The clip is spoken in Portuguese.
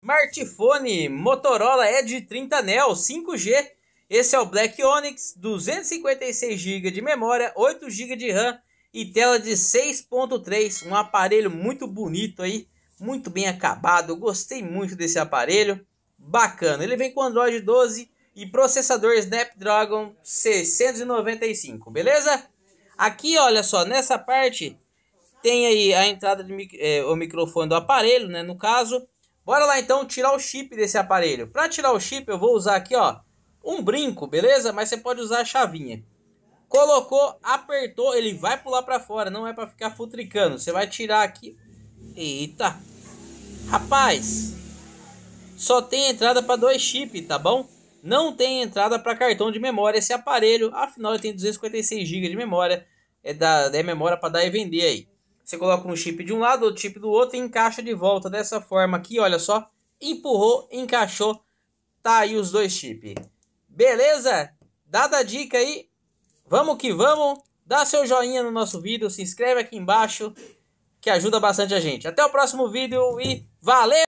Smartphone Motorola Edge 30 Neo 5G. Esse é o Black Onyx, 256 GB de memória, 8 GB de RAM e tela de 6.3. Um aparelho muito bonito aí, muito bem acabado. Gostei muito desse aparelho, bacana. Ele vem com Android 12 e processador Snapdragon 695, beleza? Aqui, olha só, nessa parte tem aí a entrada do é, eh, o microfone do aparelho, né? No caso Bora lá então tirar o chip desse aparelho. Para tirar o chip eu vou usar aqui ó, um brinco, beleza? Mas você pode usar a chavinha. Colocou, apertou, ele vai pular para fora, não é para ficar futricando. Você vai tirar aqui. Eita. Rapaz, só tem entrada para dois chips, tá bom? Não tem entrada para cartão de memória esse aparelho, afinal ele tem 256 GB de memória, é da, da é memória para dar e vender aí. Você coloca um chip de um lado, outro chip do outro e encaixa de volta dessa forma aqui, olha só. Empurrou, encaixou, tá aí os dois chips. Beleza? Dada a dica aí, vamos que vamos. Dá seu joinha no nosso vídeo, se inscreve aqui embaixo, que ajuda bastante a gente. Até o próximo vídeo e valeu!